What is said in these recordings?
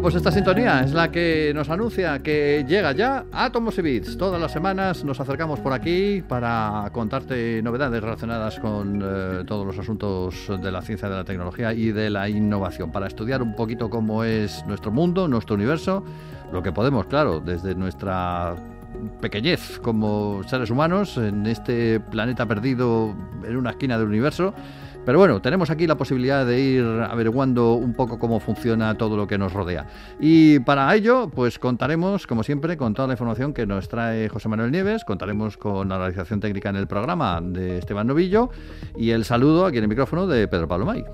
pues esta sintonía es la que nos anuncia que llega ya Atomos y Bits. Todas las semanas nos acercamos por aquí para contarte novedades relacionadas con eh, todos los asuntos de la ciencia, de la tecnología y de la innovación, para estudiar un poquito cómo es nuestro mundo, nuestro universo, lo que podemos, claro, desde nuestra pequeñez como seres humanos en este planeta perdido en una esquina del universo pero bueno, tenemos aquí la posibilidad de ir averiguando un poco cómo funciona todo lo que nos rodea. Y para ello, pues contaremos, como siempre, con toda la información que nos trae José Manuel Nieves, contaremos con la realización técnica en el programa de Esteban Novillo y el saludo aquí en el micrófono de Pedro Pablo May.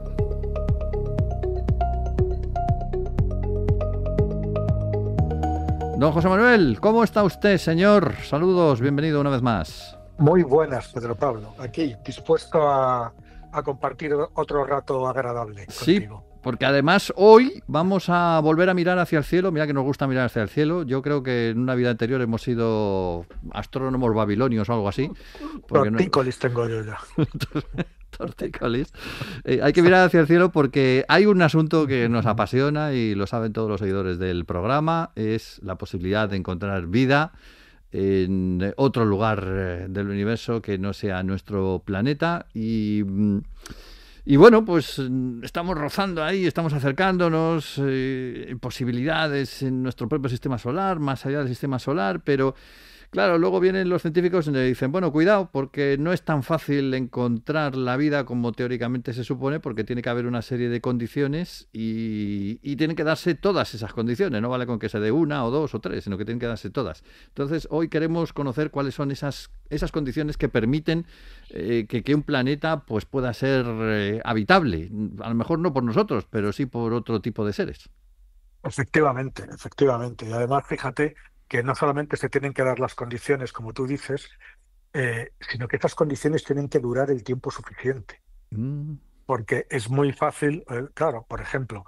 Don José Manuel, ¿cómo está usted, señor? Saludos, bienvenido una vez más. Muy buenas, Pedro Pablo. Aquí, dispuesto a a compartir otro rato agradable. Sí, Porque además hoy vamos a volver a mirar hacia el cielo. Mira que nos gusta mirar hacia el cielo. Yo creo que en una vida anterior hemos sido astrónomos babilonios o algo así. Tortícolis tengo yo ya. Tortícolis. Eh, hay que mirar hacia el cielo porque hay un asunto que nos apasiona y lo saben todos los seguidores del programa. Es la posibilidad de encontrar vida en otro lugar eh, del universo que no sea nuestro planeta y, mm, y bueno, pues mm, estamos rozando ahí, estamos acercándonos, eh, posibilidades en nuestro propio sistema solar, más allá del sistema solar, pero Claro, luego vienen los científicos y le dicen, bueno, cuidado, porque no es tan fácil encontrar la vida como teóricamente se supone, porque tiene que haber una serie de condiciones y, tienen que darse todas esas condiciones, no vale con que se dé una o dos o tres, sino que tienen que darse todas. Entonces, hoy queremos conocer cuáles son esas, esas condiciones que permiten eh, que, un planeta pues, pueda ser eh, habitable, a lo mejor no por nosotros, pero sí por otro tipo de seres. Efectivamente, efectivamente. Y además, fíjate, que no solamente se tienen que dar las condiciones, como tú dices, eh, sino que estas condiciones tienen que durar el tiempo suficiente. Mm. Porque es muy fácil, eh, claro, por ejemplo,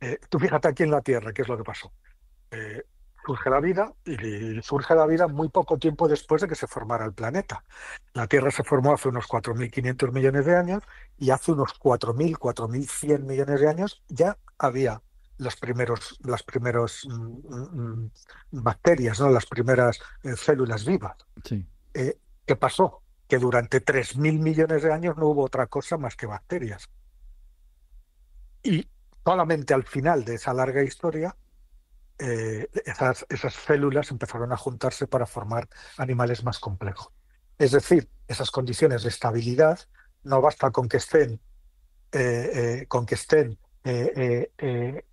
eh, tú fíjate aquí en la Tierra, ¿qué es lo que pasó? surge la vida y surge la vida muy poco tiempo después de que se formara el planeta. La Tierra se formó hace unos 4.500 millones de años y hace unos 4.000, 4.100 millones de años ya había los primeros, las primeras mm, mm, mm, bacterias, ¿no? las primeras eh, células vivas. Eh, ¿Qué pasó? Que durante 3.000 millones de años no hubo otra cosa más que bacterias. Y solamente al final de esa larga historia, eh, esas, esas células empezaron a juntarse para formar animales más complejos. Es decir, esas condiciones de estabilidad no basta con que estén, con que estén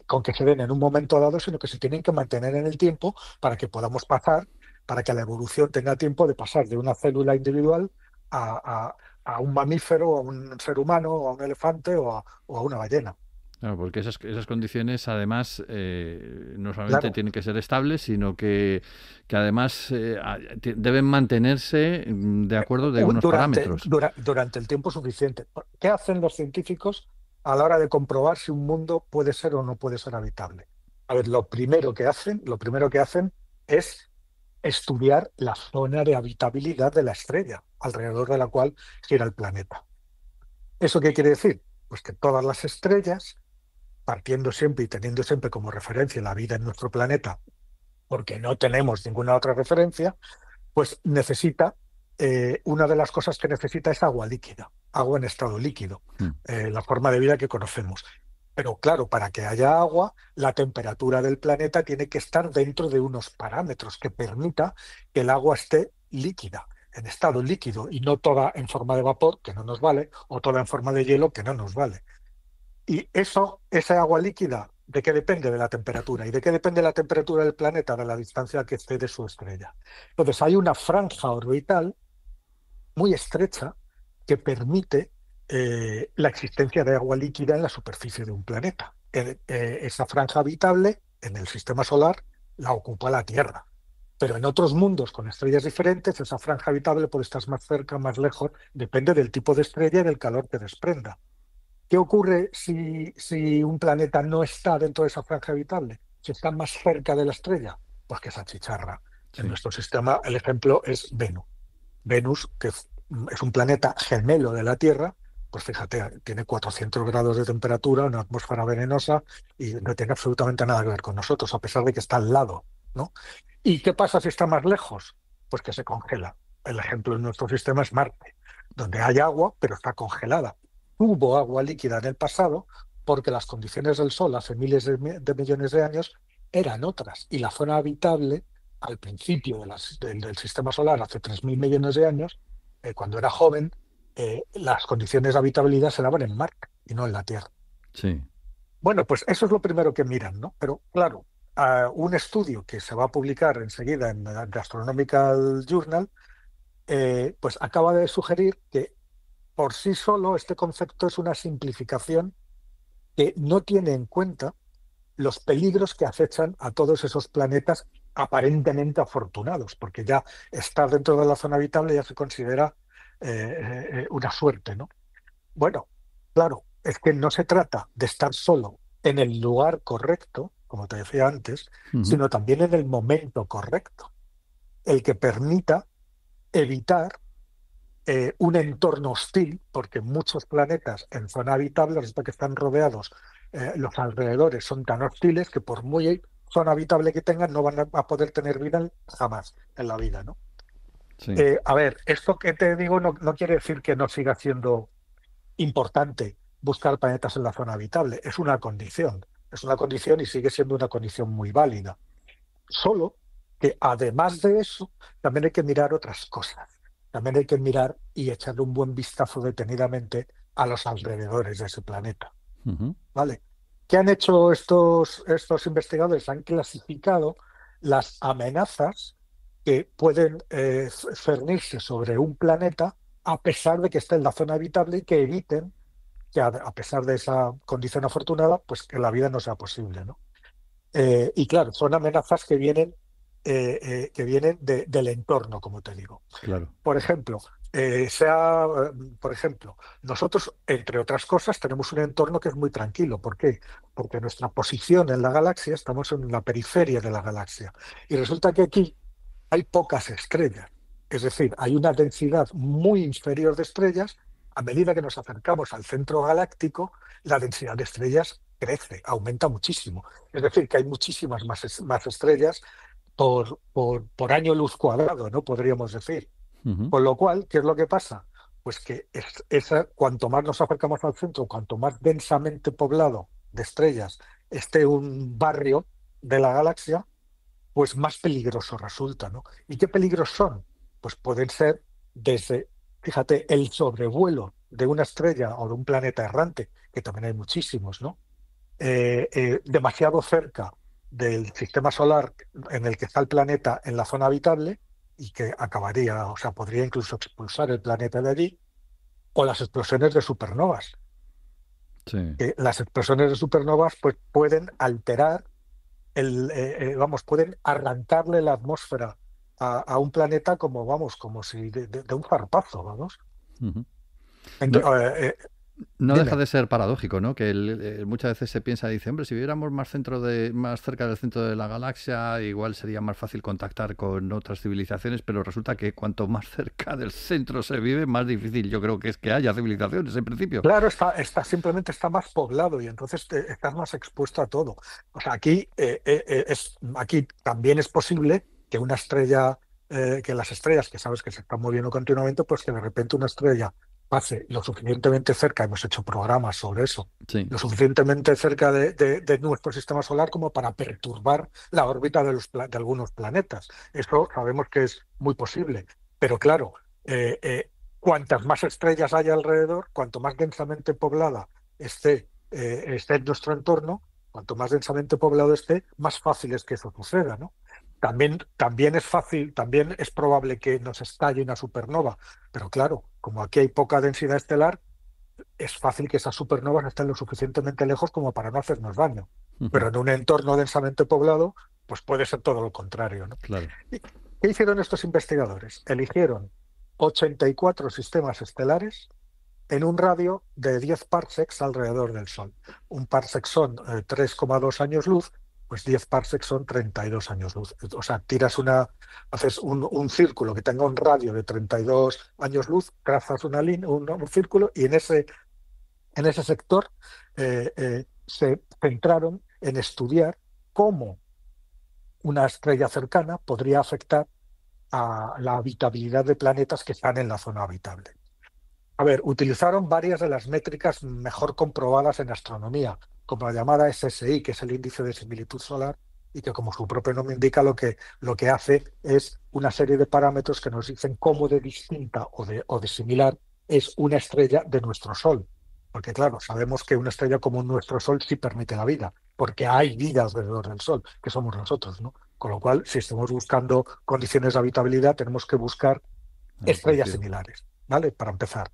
con que se den en un momento dado, sino que se tienen que mantener en el tiempo para que podamos pasar, para que la evolución tenga tiempo de pasar de una célula individual a, un mamífero, a un ser humano, a un elefante o a, una ballena. Claro, porque esas, esas condiciones además eh, no solamente tienen que ser estables, sino que, además eh, deben mantenerse mm, de eh, acuerdo de unos parámetros. durante el tiempo suficiente. ¿Qué hacen los científicos a la hora de comprobar si un mundo puede ser o no puede ser habitable. A ver, lo primero que hacen, lo primero que hacen es estudiar la zona de habitabilidad de la estrella, alrededor de la cual gira el planeta. ¿Eso qué quiere decir? Pues que todas las estrellas, partiendo siempre y teniendo siempre como referencia la vida en nuestro planeta, porque no tenemos ninguna otra referencia, pues necesita, eh, una de las cosas que necesita es agua líquida agua en estado líquido, mm. eh, la forma de vida que conocemos. Pero claro, para que haya agua, la temperatura del planeta tiene que estar dentro de unos parámetros que permita que el agua esté líquida, en estado líquido, y no toda en forma de vapor, que no nos vale, o toda en forma de hielo, que no nos vale. Y eso, esa agua líquida, ¿de qué depende de la temperatura? ¿Y de qué depende la temperatura del planeta? De la distancia que esté de su estrella. Entonces, hay una franja orbital muy estrecha que permite eh, la existencia de agua líquida en la superficie de un planeta. Eh, eh, esa franja habitable en el sistema solar la ocupa la Tierra. Pero en otros mundos con estrellas diferentes, esa franja habitable puede estar más cerca, más lejos, depende del tipo de estrella y del calor que desprenda. ¿Qué ocurre si, un planeta no está dentro de esa franja habitable? Si está más cerca de la estrella, pues que se achicharra. En nuestro sistema el ejemplo es Venus. Venus, que es un planeta gemelo de la Tierra, pues fíjate, tiene 400 grados de temperatura, una atmósfera venenosa y no tiene absolutamente nada que ver con nosotros, a pesar de que está al lado. ¿no? ¿Y qué pasa si está más lejos? Pues que se congela. El ejemplo de nuestro sistema es Marte, donde hay agua, pero está congelada. Hubo agua líquida en el pasado porque las condiciones del Sol hace miles de, millones de años eran otras y la zona habitable al principio del sistema solar hace 3.000 millones de años eh, cuando era joven, eh, las condiciones de habitabilidad se daban en mar y no en la Tierra. Sí. Bueno, pues eso es lo primero que miran, ¿no? Pero claro, un estudio que se va a publicar enseguida en el Astronomical Journal, eh, pues acaba de sugerir que por sí solo este concepto es una simplificación que no tiene en cuenta los peligros que acechan a todos esos planetas aparentemente afortunados, porque ya estar dentro de la zona habitable ya se considera eh, eh, eh, una suerte, ¿no? Bueno, claro, es que no se trata de estar solo en el lugar correcto, como te decía antes, sino también en el momento correcto, el que permita evitar un entorno hostil, porque muchos planetas en zona habitable, resulta que están rodeados, los alrededores son tan hostiles que por muy zona habitable que tengan no van a poder tener vida jamás en la vida, ¿no? Eh, a ver, esto que te digo no, no, quiere decir que no siga siendo importante buscar planetas en la zona habitable. Es una condición. Es una condición y sigue siendo una condición muy válida. Solo que además de eso, también hay que mirar otras cosas. También hay que mirar y echarle un buen vistazo detenidamente a los alrededores de ese planeta. ¿Vale? ¿Qué han hecho estos, estos investigadores? Han clasificado las amenazas que pueden eh, cernirse sobre un planeta a pesar de que esté en la zona habitable y que eviten que a, pesar de esa condición afortunada, pues que la vida no sea posible. ¿no? Eh, y claro, son amenazas que vienen, eh, que vienen del entorno, como te digo. Claro. Por ejemplo, eh, sea, eh, por ejemplo, nosotros, entre otras cosas, tenemos un entorno que es muy tranquilo. ¿Por qué? Porque nuestra posición en la galaxia, estamos en la periferia de la galaxia. Y resulta que aquí hay pocas estrellas. Es decir, hay una densidad muy inferior de estrellas. A medida que nos acercamos al centro galáctico, la densidad de estrellas crece, aumenta muchísimo. Es decir, que hay muchísimas más, más estrellas por, por, por año luz cuadrado, ¿no? Podríamos decir. Con lo cual, ¿qué es lo que pasa? Pues que esa, cuanto más nos acercamos al centro, cuanto más densamente poblado de estrellas esté un barrio de la galaxia, pues más peligroso resulta, ¿no? ¿Y qué peligros son? Pues pueden ser desde, fíjate, el sobrevuelo de una estrella o de un planeta errante, que también hay muchísimos, ¿no? Eh, eh, demasiado cerca del sistema solar en el que está el planeta en la zona habitable, y que acabaría, o sea, podría incluso expulsar el planeta de allí, o las explosiones de supernovas. Sí. las explosiones de supernovas pues, pueden alterar, el, eh, eh, vamos, pueden arrancarle la atmósfera a, un planeta como, vamos, como si de, un zarpazo, vamos. Entonces, eh, no deja de ser paradójico, ¿no? Que eh, muchas veces se piensa, dice, hombre, si viviéramos más centro de, más cerca del centro de la galaxia, igual sería más fácil contactar con otras civilizaciones, pero resulta que cuanto más cerca del centro se vive, más difícil yo creo que es que haya civilizaciones en principio. Claro, está, está simplemente está más poblado y entonces eh, estás más expuesto a todo. O sea, aquí eh, es aquí también es posible que una estrella que las estrellas, que sabes que se están moviendo continuamente, pues que de repente una estrella hace lo suficientemente cerca, hemos hecho programas sobre eso, lo suficientemente cerca de, nuestro sistema solar como para perturbar la órbita de, los, de algunos planetas. Eso sabemos que es muy posible, pero claro, eh, eh, cuantas más estrellas haya alrededor, cuanto más densamente poblada esté, eh, esté nuestro entorno, cuanto más densamente poblado esté, más fácil es que eso suceda, ¿no? También, es fácil, también es probable que nos estalle una supernova, pero claro, como aquí hay poca densidad estelar, es fácil que esas supernovas estén lo suficientemente lejos como para no hacernos daño. Pero en un entorno densamente poblado, pues puede ser todo lo contrario. ¿Qué hicieron estos investigadores? Eligieron 84 sistemas estelares en un radio de 10 parsecs alrededor del Sol. Un parsec son 3,2 eh, años luz pues 10 parsecs son 32 años luz. O sea, tiras una, haces un, círculo que tenga un radio de 32 años luz, trazas una un, círculo y en ese, en ese sector eh, eh, se centraron en estudiar cómo una estrella cercana podría afectar a la habitabilidad de planetas que están en la zona habitable. A ver, utilizaron varias de las métricas mejor comprobadas en astronomía, como la llamada SSI, que es el índice de similitud solar, y que como su propio nombre indica, lo que, lo que hace es una serie de parámetros que nos dicen cómo de distinta o de, o de similar es una estrella de nuestro Sol. Porque claro, sabemos que una estrella como nuestro Sol sí permite la vida, porque hay vidas alrededor del Sol, que somos nosotros, ¿no? Con lo cual, si estamos buscando condiciones de habitabilidad, tenemos que buscar estrellas similares, ¿vale? Para empezar.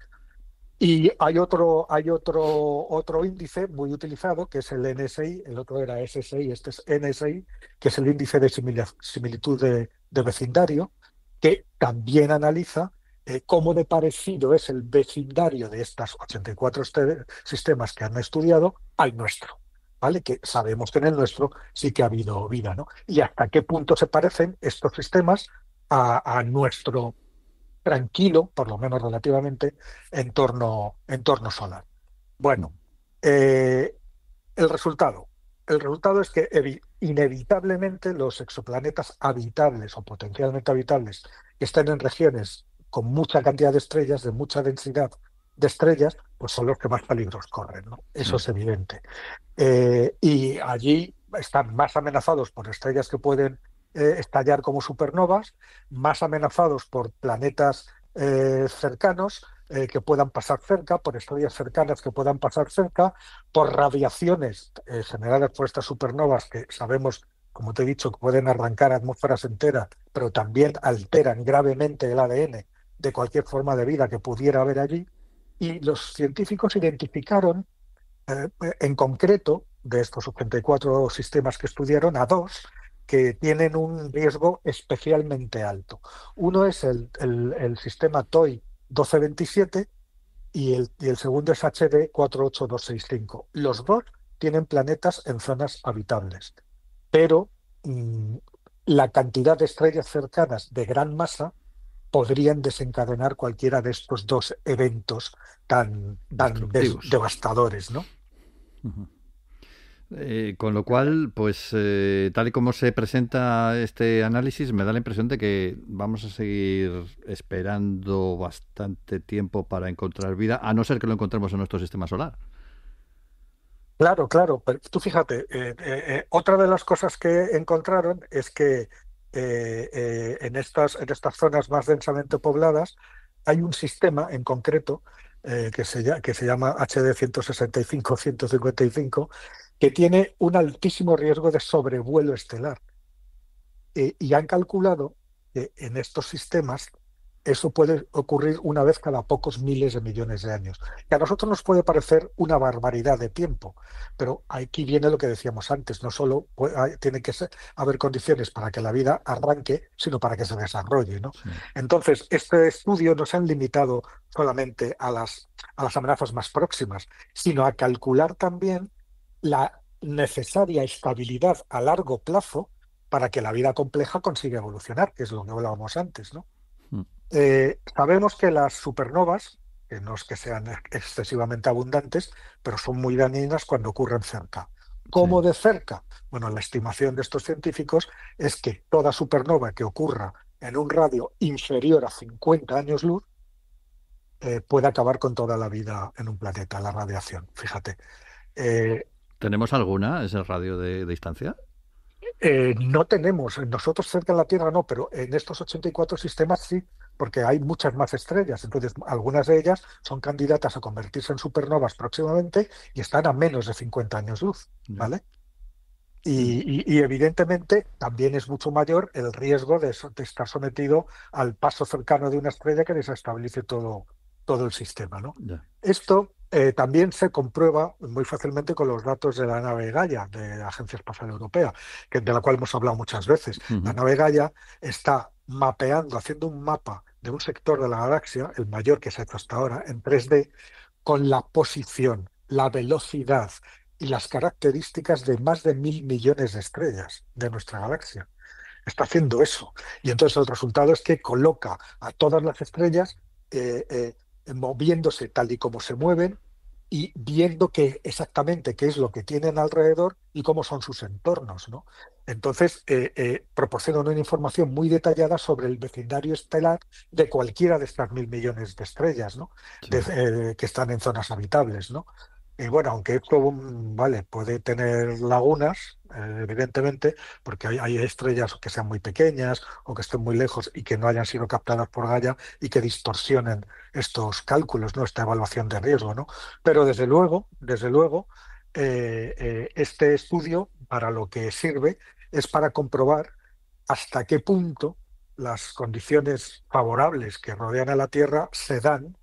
Y hay otro, hay otro, otro índice muy utilizado, que es el NSI, el otro era SSI, este es NSI, que es el índice de similitud de, vecindario, que también analiza eh, cómo de parecido es el vecindario de estos 84 este-, sistemas que han estudiado al nuestro. ¿Vale? Que sabemos que en el nuestro sí que ha habido vida, ¿no? Y hasta qué punto se parecen estos sistemas a, a nuestro tranquilo, por lo menos relativamente, en torno solar. Bueno, eh, el resultado. El resultado es que inevitablemente los exoplanetas habitables o potencialmente habitables que estén en regiones con mucha cantidad de estrellas, de mucha densidad de estrellas, pues son los que más peligros corren. ¿no? Eso es evidente. Eh, y allí están más amenazados por estrellas que pueden eh, estallar como supernovas, más amenazados por planetas eh, cercanos eh, que puedan pasar cerca, por estrellas cercanas que puedan pasar cerca, por radiaciones generadas por estas supernovas que sabemos, como te he dicho, que pueden arrancar atmósferas enteras, pero también alteran gravemente el ADN de cualquier forma de vida que pudiera haber allí. Y los científicos identificaron en concreto de estos 84 sistemas que estudiaron a dos que tienen un riesgo especialmente alto. Uno es el, sistema TOI 1227 y el, segundo es HD 48265. Los dos tienen planetas en zonas habitables, pero mm, la cantidad de estrellas cercanas de gran masa podrían desencadenar cualquiera de estos dos eventos tan, tan devastadores, ¿no? Eh, con lo cual, pues eh, tal y como se presenta este análisis, me da la impresión de que vamos a seguir esperando bastante tiempo para encontrar vida, a no ser que lo encontremos en nuestro sistema solar. Claro, claro, tú fíjate, eh, otra de las cosas que encontraron es que en, estas, en estas zonas más densamente pobladas hay un sistema en concreto que, se, que se llama HD 165-155 que tiene un altísimo riesgo de sobrevuelo estelar. Eh, y han calculado que en estos sistemas eso puede ocurrir una vez cada pocos miles de millones de años. Que a nosotros nos puede parecer una barbaridad de tiempo, pero aquí viene lo que decíamos antes, no solo ah, tiene que haber condiciones para que la vida arranque, sino para que se desarrolle. ¿no? Entonces, este estudio no se ha limitado solamente a las, a las amenazas más próximas, sino a calcular también la necesaria estabilidad a largo plazo para que la vida compleja consiga evolucionar, que es lo que hablábamos antes, ¿no? Hmm. Eh, sabemos que las supernovas, que no es que sean excesivamente abundantes, pero son muy dañinas cuando ocurren cerca. ¿Cómo de cerca? Bueno, la estimación de estos científicos es que toda supernova que ocurra en un radio inferior a 50 años luz eh, puede acabar con toda la vida en un planeta, la radiación. Fíjate, eh, ¿Tenemos alguna, el radio de, distancia? Eh, no tenemos, nosotros cerca de la Tierra no, pero en estos 84 sistemas sí, porque hay muchas más estrellas. Entonces, algunas de ellas son candidatas a convertirse en supernovas próximamente y están a menos de 50 años luz, ¿vale? Y, evidentemente también es mucho mayor el riesgo de, estar sometido al paso cercano de una estrella que desestabilice todo, todo el sistema, ¿no? Esto eh, también se comprueba muy fácilmente con los datos de la nave Gaia, de la Agencia Espacial Europea, que, de la cual hemos hablado muchas veces. La nave Gaia está mapeando, haciendo un mapa de un sector de la galaxia, el mayor que se ha hecho hasta ahora, en 3D, con la posición, la velocidad y las características de más de mil millones de estrellas de nuestra galaxia. Está haciendo eso. Y entonces el resultado es que coloca a todas las estrellas eh, eh, moviéndose tal y como se mueven y viendo que exactamente qué es lo que tienen alrededor y cómo son sus entornos. ¿no? Entonces, eh, eh, proporcionan una información muy detallada sobre el vecindario estelar de cualquiera de estas mil millones de estrellas ¿no? Eh, que están en zonas habitables. ¿no? Y bueno, aunque mm, vale, puede tener lagunas, eh, evidentemente, porque hay, estrellas que sean muy pequeñas o que estén muy lejos y que no hayan sido captadas por Gaia y que distorsionen estos cálculos, ¿no? esta evaluación de riesgo. ¿no? Pero desde luego, desde luego, eh, eh, este estudio para lo que sirve es para comprobar hasta qué punto las condiciones favorables que rodean a la Tierra se dan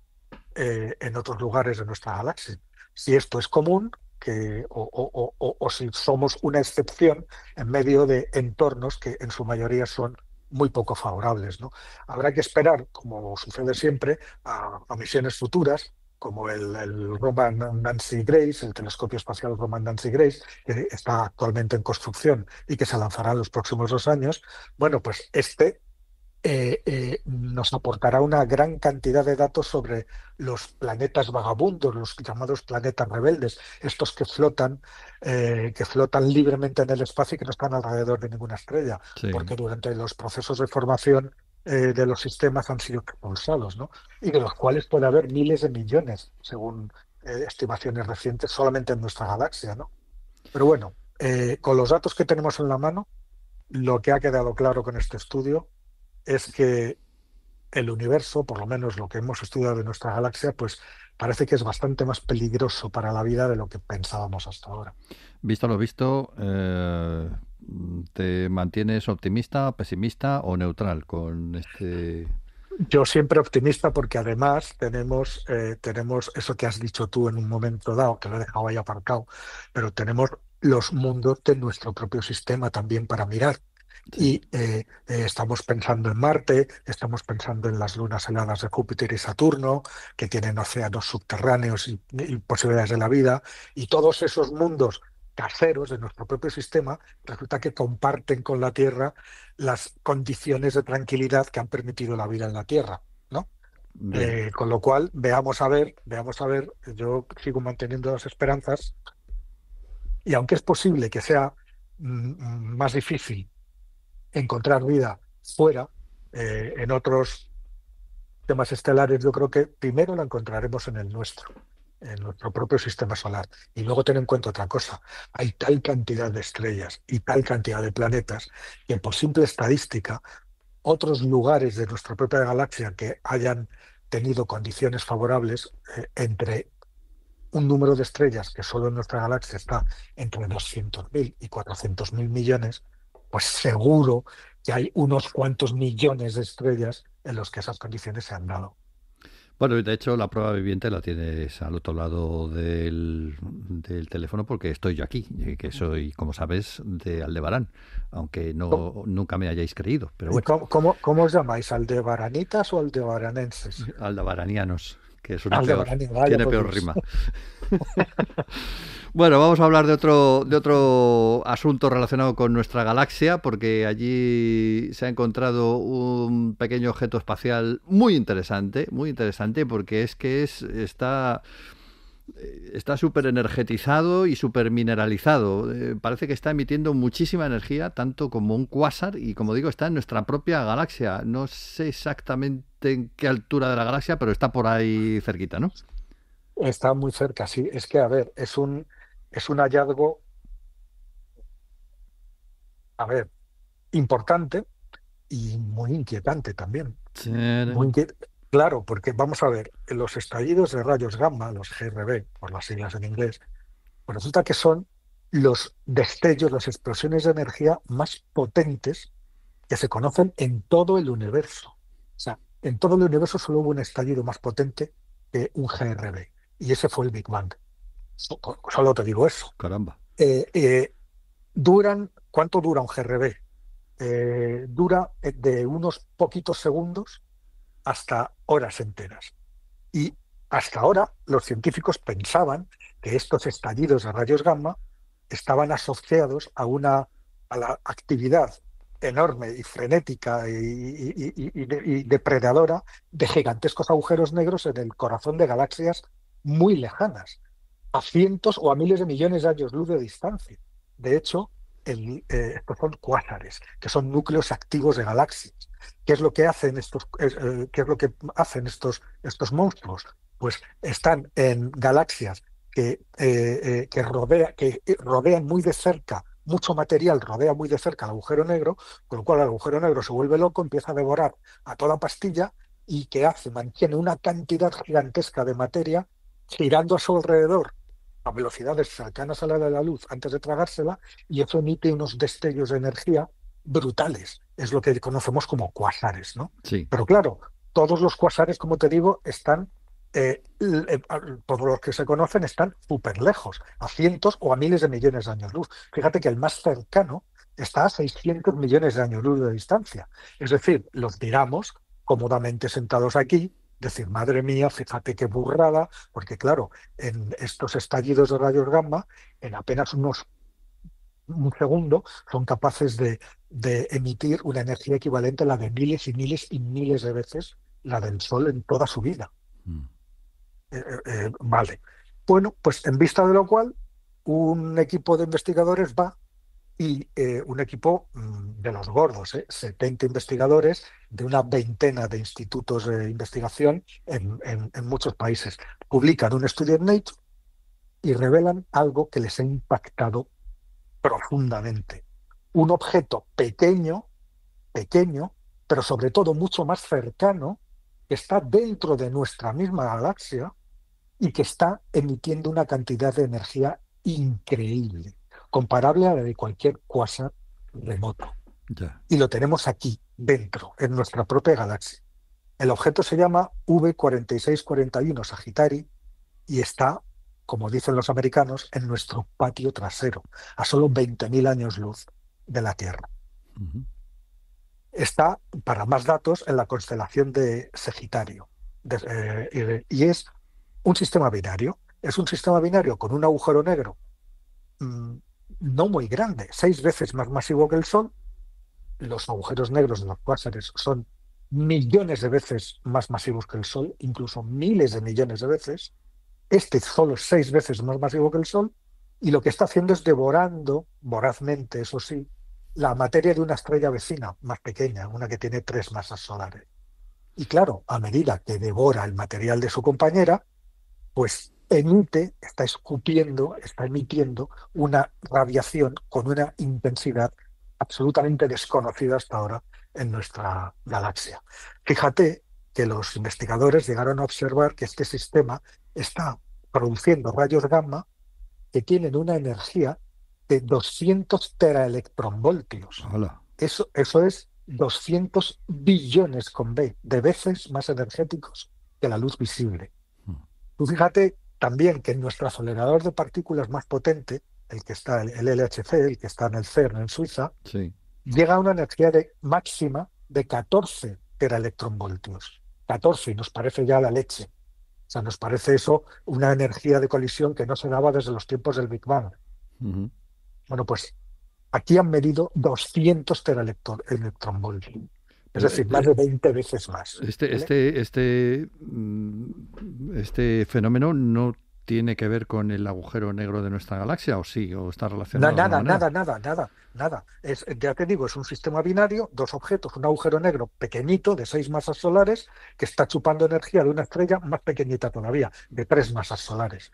en otros lugares de nuestra galaxia. Si esto es común, que, o, si somos una excepción en medio de entornos que en su mayoría son muy poco favorables. ¿no? Habrá que esperar, como sucede siempre, a, misiones futuras como el, el, Roman Nancy Grace, el telescopio espacial Roman Nancy Grace, que está actualmente en construcción y que se lanzará en los próximos dos años, bueno, pues este eh, eh, nos aportará una gran cantidad de datos sobre los planetas vagabundos, los llamados planetas rebeldes, estos que flotan, eh, que flotan libremente en el espacio y que no están alrededor de ninguna estrella, porque durante los procesos de formación de los sistemas han sido expulsados, ¿no? Y de los cuales puede haber miles de millones, según estimaciones recientes, solamente en nuestra galaxia, ¿no? Pero bueno, con los datos que tenemos en la mano, lo que ha quedado claro con este estudio es que el universo, por lo menos lo que hemos estudiado de nuestra galaxia, pues parece que es bastante más peligroso para la vida de lo que pensábamos hasta ahora. Visto lo visto, eh, ¿te mantienes optimista, pesimista o neutral con este yo siempre optimista porque además tenemos, eh, tenemos eso que has dicho tú en un momento dado, que lo he dejado ahí aparcado, pero tenemos los mundos de nuestro propio sistema también para mirar. Y eh, eh, estamos pensando en Marte, estamos pensando en las lunas heladas de Júpiter y Saturno, que tienen océanos subterráneos y, posibilidades de la vida, y todos esos mundos caseros de nuestro propio sistema, resulta que comparten con la Tierra las condiciones de tranquilidad que han permitido la vida en la Tierra, ¿no? Eh, con lo cual, veamos a ver, veamos a ver, yo sigo manteniendo las esperanzas, y aunque es posible que sea mm, mm, más difícil encontrar vida fuera, eh, en otros temas estelares, yo creo que primero la encontraremos en el nuestro, en nuestro propio sistema solar. Y luego ten en cuenta otra cosa, hay tal cantidad de estrellas y tal cantidad de planetas que por simple estadística, otros lugares de nuestra propia galaxia que hayan tenido condiciones favorables eh, entre un número de estrellas que solo en nuestra galaxia está entre 200.000 y 400.000 millones, pues seguro que hay unos cuantos millones de estrellas en los que esas condiciones se han dado. Bueno, de hecho la prueba viviente la tienes al otro lado del, teléfono porque estoy yo aquí, eh, que soy, como sabes, de Aldebarán, aunque no nunca me hayáis creído. Pero bueno. cómo os llamáis? ¿Aldebaranitas o aldebaranenses? Aldebaranianos que es una peor, tiene peor rima. bueno, vamos a hablar de otro, de otro asunto relacionado con nuestra galaxia, porque allí se ha encontrado un pequeño objeto espacial muy interesante, muy interesante, porque es que es, está eh, está súper energetizado y súper mineralizado. Eh, parece que está emitiendo muchísima energía, tanto como un cuásar, y como digo, está en nuestra propia galaxia. No sé exactamente en qué altura de la galaxia, pero está por ahí cerquita, ¿no? Está muy cerca, sí. Es que, a ver, es un, es un hallazgo, a ver, importante y muy inquietante también. Claro, porque vamos a ver, los estallidos de rayos gamma, los GRB, por las siglas en inglés, pues resulta que son los destellos, las explosiones de energía más potentes que se conocen en todo el universo en todo el universo solo hubo un estallido más potente que un GRB, y ese fue el Big Bang. Solo te digo eso. Caramba. Eh, eh, duran, ¿cuánto dura un GRB? Eh, dura de unos poquitos segundos hasta horas enteras. Y hasta ahora los científicos pensaban que estos estallidos de rayos gamma estaban asociados a una a la actividad enorme y frenética y, depredadora de gigantescos agujeros negros en el corazón de galaxias muy lejanas, a cientos o a miles de millones de años luz de distancia. De hecho, eh, estos son cuásares, que son núcleos activos de galaxias. ¿Qué es lo que hacen estos, eh, qué es lo que hacen estos, estos monstruos? Pues están en galaxias que, eh, que, rodea, que rodean muy de cerca mucho material rodea muy de cerca al agujero negro, con lo cual el agujero negro se vuelve loco, empieza a devorar a toda pastilla y que hace, mantiene una cantidad gigantesca de materia girando a su alrededor a velocidades cercanas a la de la luz antes de tragársela y eso emite unos destellos de energía brutales. Es lo que conocemos como cuasares, ¿no? Sí. Pero claro, todos los cuasares, como te digo, están eh, eh, todos por los que se conocen, están súper lejos, a cientos o a miles de millones de años luz. Fíjate que el más cercano está a 600 millones de años luz de distancia. Es decir, los tiramos cómodamente sentados aquí, decir, madre mía, fíjate qué burrada, porque claro, en estos estallidos de rayos gamma, en apenas unos un segundo, son capaces de, emitir una energía equivalente a la de miles y miles y miles de veces la del Sol en toda su vida. Mm. Eh, eh, eh, vale. Bueno, pues en vista de lo cual, un equipo de investigadores va y un equipo mm, de los gordos, 70 investigadores de una veintena de institutos de investigación en, muchos países, publican un estudio en Nature y revelan algo que les ha impactado profundamente. Un objeto pequeño, pequeño, pero sobre todo mucho más cercano, que está dentro de nuestra misma galaxia y que está emitiendo una cantidad de energía increíble, comparable a la de cualquier cuasa remoto. Y lo tenemos aquí, dentro, en nuestra propia galaxia. El objeto se llama V4641 Sagittari y está, como dicen los americanos, en nuestro patio trasero, a solo 20.000 años luz de la Tierra. Está, para más datos, en la constelación de Sagitario eh, y es un sistema binario. Es un sistema binario con un agujero negro mm, no muy grande, seis veces más masivo que el Sol. Los agujeros negros de los cuásares son millones de veces más masivos que el Sol, incluso miles de millones de veces. Este solo es seis veces más masivo que el Sol y lo que está haciendo es devorando, vorazmente, eso sí, la materia de una estrella vecina más pequeña, una que tiene tres masas solares. Y claro, a medida que devora el material de su compañera, pues emite, está escupiendo, está emitiendo una radiación con una intensidad absolutamente desconocida hasta ahora en nuestra galaxia. Fíjate que los investigadores llegaron a observar que este sistema está produciendo rayos gamma que tienen una energía de 200 teraelectronvoltios. Eso, eso es 200 billones con B de veces más energéticos que la luz visible. Tú fíjate también que nuestro acelerador de partículas más potente, el que está, el LHC, el que está en el CERN en Suiza, llega a una energía máxima de 14 teraelectronvoltios. 14, y nos parece ya la leche. O sea, nos parece eso una energía de colisión que no se daba desde los tiempos del Big Bang. Bueno, pues aquí han medido 200 teraelectronvoltios. Es decir, eh, más de 20 eh, veces más. Este, este, este, mm, este fenómeno no tiene que ver con el agujero negro de nuestra galaxia, o sí, o está relacionado. nada, nada, nada, nada, nada. Es, ya te digo, es un sistema binario, dos objetos, un agujero negro pequeñito de seis masas solares que está chupando energía de una estrella más pequeñita todavía, de tres masas solares.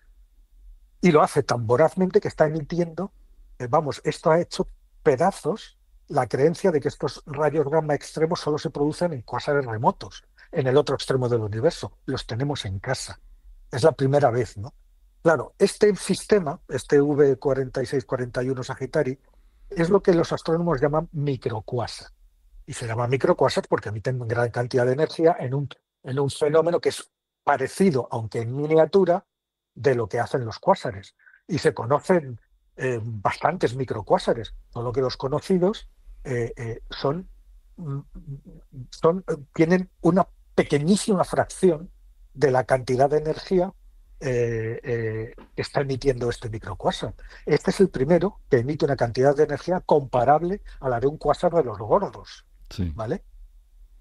Y lo hace tan vorazmente que está emitiendo, eh, vamos, esto ha hecho pedazos la creencia de que estos rayos gamma extremos solo se producen en cuásares remotos, en el otro extremo del universo. Los tenemos en casa. Es la primera vez, ¿no? Claro, este sistema, este V4641 Sagitari, es lo que los astrónomos llaman microcuásar Y se llama microcuásar porque emiten gran cantidad de energía en un, en un fenómeno que es parecido, aunque en miniatura, de lo que hacen los cuásares. Y se conocen eh, bastantes microcuásares, solo que los conocidos eh, eh, son, mm, mm, eh, tienen una pequeñísima fracción de la cantidad de energía que está emitiendo este microcuásar. Este es el primero que emite una cantidad de energía comparable a la de un cuásar de los gordos. ¿Vale?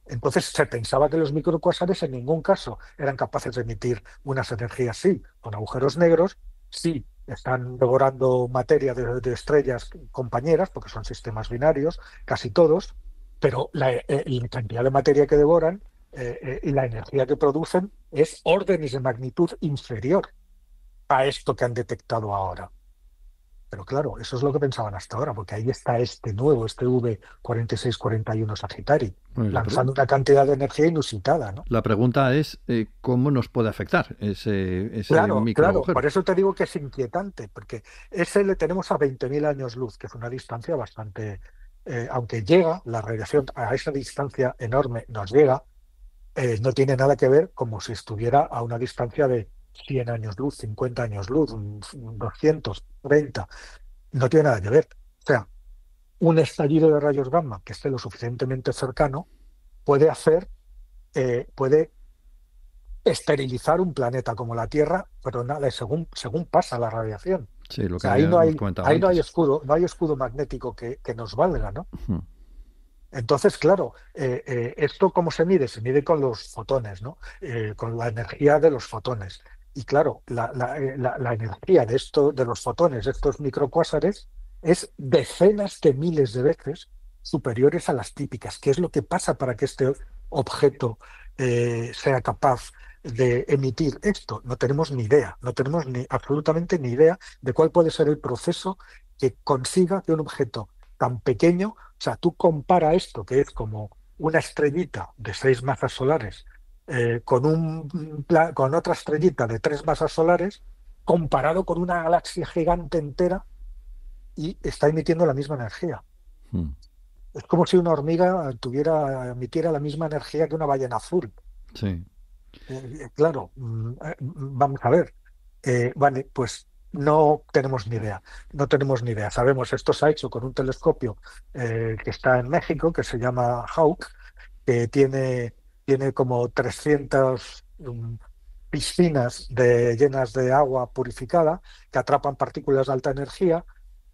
Entonces se pensaba que los microcuasares en ningún caso eran capaces de emitir unas energías así, con agujeros negros, sí están devorando materia de, estrellas compañeras, porque son sistemas binarios, casi todos, pero la, eh, eh, cantidad de materia que devoran eh, y la energía que producen es órdenes de magnitud inferior a esto que han detectado ahora. Pero claro, eso es lo que pensaban hasta ahora, porque ahí está este nuevo, este V4641 Sagittari, lanzando una cantidad de energía inusitada. La pregunta es eh, cómo nos puede afectar ese, ese claro, Claro, por eso te digo que es inquietante, porque ese le tenemos a 20.000 años luz, que es una distancia bastante... Eh, aunque llega, la radiación a esa distancia enorme nos llega, eh, no tiene nada que ver como si estuviera a una distancia de 100 años luz, 50 años luz, 30 no tiene nada que ver. O sea, un estallido de rayos gamma que esté lo suficientemente cercano puede hacer, eh, puede esterilizar un planeta como la Tierra, pero nada, según, según pasa la radiación. Sí, que ahí no hay, ahí no hay escudo, no hay escudo magnético que, nos valga, ¿no? Entonces, claro, eh, eh, esto cómo se mide? Se mide con los fotones, ¿no? con la energía de los fotones. Y claro, eh, la, energía de, esto, de los fotones, de estos microcuásares, es decenas de miles de veces superiores a las típicas, ¿Qué es lo que pasa para que este objeto eh, sea capaz de emitir esto. No tenemos ni idea, no tenemos ni absolutamente ni idea de cuál puede ser el proceso que consiga que un objeto tan pequeño, o sea, tú compara esto, que es como una estrellita de seis masas solares eh, con, un, con otra estrellita de tres masas solares comparado con una galaxia gigante entera y está emitiendo la misma energía. Hmm. Es como si una hormiga tuviera, emitiera la misma energía que una ballena azul. Sí. Eh, eh, claro, mm, mm, vamos a ver. vale, pues no tenemos ni idea. No tenemos ni idea. Sabemos, esto se ha hecho con un telescopio que está en México, que se llama Hawk, que tiene tiene como 300 mm, piscinas de, llenas de agua purificada que atrapan partículas de alta energía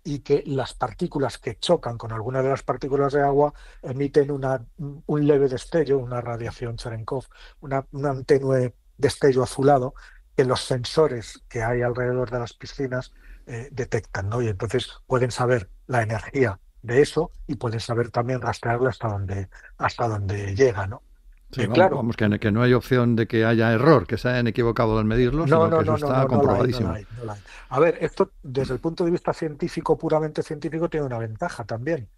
y que las partículas que chocan con alguna de las partículas de agua emiten una, mm, un leve destello, una radiación Cherenkov, una, un tenue destello azulado que los sensores que hay alrededor de las piscinas eh, detectan, ¿no? Y entonces pueden saber la energía de eso y pueden saber también rastrearla hasta donde, hasta donde llega, ¿no? Eh, que, no hay opción de que haya error, que se hayan equivocado al medirlo no, sino no, no, A ver, esto desde el punto de vista científico, puramente científico, tiene una ventaja también.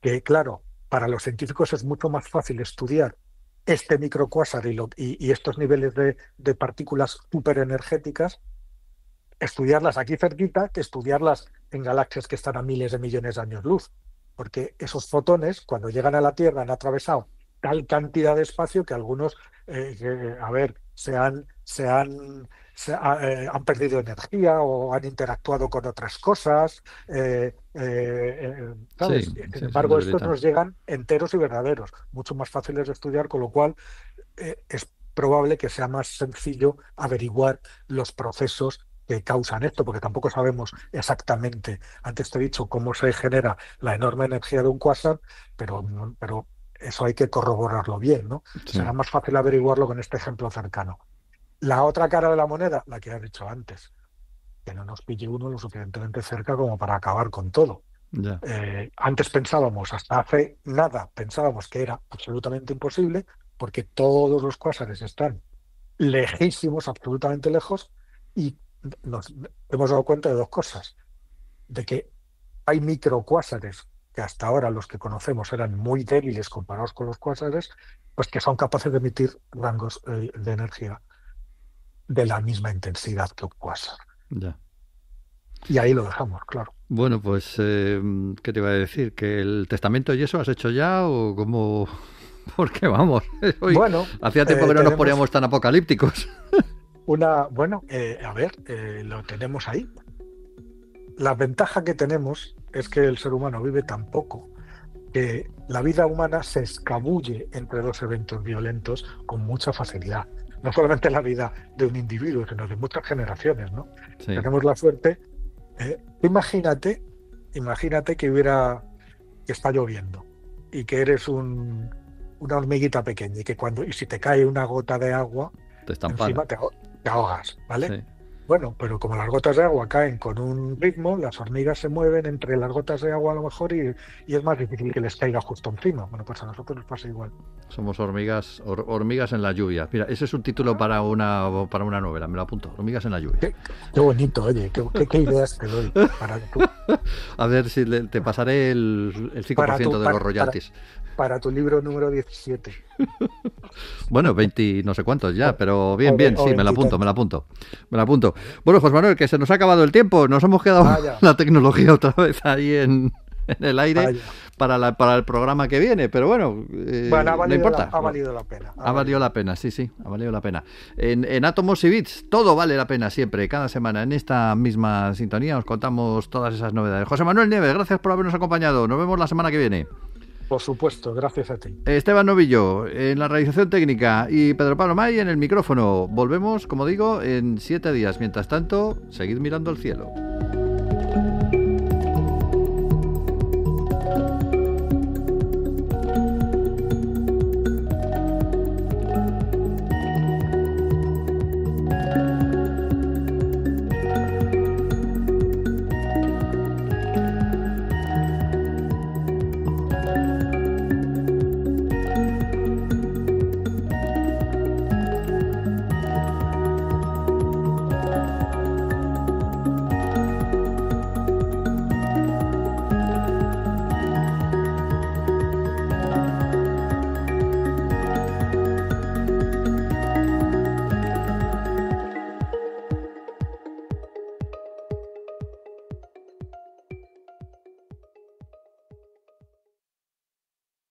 Que claro, para los científicos es mucho más fácil estudiar este microcuásar y, estos niveles de, de partículas superenergéticas, estudiarlas aquí cerquita que estudiarlas en galaxias que están a miles de millones de años luz. Porque esos fotones, cuando llegan a la Tierra, han atravesado tal cantidad de espacio que algunos, eh, a ver, se han, se ah, eh, han, perdido energía o han interactuado con otras cosas. Eh, Sin embargo, estos nos llegan enteros y verdaderos, mucho más fáciles de estudiar, con lo cual es probable que sea más sencillo averiguar los procesos que causan esto, porque tampoco sabemos exactamente, antes te he dicho, cómo se genera la enorme energía de un quasar, pero, pero eso hay que corroborarlo bien, ¿no? Será más fácil averiguarlo con este ejemplo cercano. La otra cara de la moneda, la que he dicho antes, que no nos pille uno lo suficientemente cerca como para acabar con todo. Eh, antes pensábamos, hasta hace nada, pensábamos que era absolutamente imposible porque todos los cuásares están lejísimos, absolutamente lejos, y nos hemos dado cuenta de dos cosas. De que hay microcuásares que hasta ahora los que conocemos eran muy débiles comparados con los cuásares, pues que son capaces de emitir rangos eh, de energía de la misma intensidad que un cuásar. Ya. Y ahí lo dejamos, claro. Bueno, pues, eh, ¿qué te iba a decir? ¿Que el testamento y eso has hecho ya o cómo...? Porque vamos, bueno, hacía tiempo eh, que no nos poníamos tan apocalípticos. Una, bueno, a ver, lo tenemos ahí. La ventaja que tenemos es que el ser humano vive tan poco que la vida humana se escabulle entre dos eventos violentos con mucha facilidad. No solamente la vida de un individuo, sino de muchas generaciones, ¿no? Tenemos la suerte. ¿eh? imagínate, imagínate que hubiera que está lloviendo y que eres un, una hormiguita pequeña y que cuando si te cae una gota de agua encima te, ahogas, ¿vale? Bueno, pero como las gotas de agua caen con un ritmo, las hormigas se mueven entre las gotas de agua a lo mejor y, es más difícil que les caiga justo encima. Bueno, pues a nosotros nos pasa igual. Somos hormigas hormigas en la lluvia. Mira, ese es un título para una, para una novela, me lo apunto, Hormigas en la lluvia. Qué, bonito, oye, qué, ideas te doy. A ver si te pasaré el, 5% de los royalties. Para, tu libro número 17. bueno, 20 no sé cuántos ya, pero bien, bien, sí, me la apunto, me la apunto. Me la apunto. Bueno, José Manuel, que se nos ha acabado el tiempo, nos hemos quedado la tecnología otra vez ahí en, el aire para, para el programa que viene, pero bueno, eh, no importa. ha valido la pena. Ha, valido, la pena, sí, sí, ha valido la pena. En, en y Bits todo vale la pena siempre, cada semana, en esta misma sintonía os contamos todas esas novedades. José Manuel Nieves, gracias por habernos acompañado, nos vemos la semana que viene. Por supuesto, gracias a ti. Esteban Novillo, en la realización técnica y Pedro Palomay May en el micrófono. Volvemos, como digo, en siete días. Mientras tanto, seguid mirando al cielo.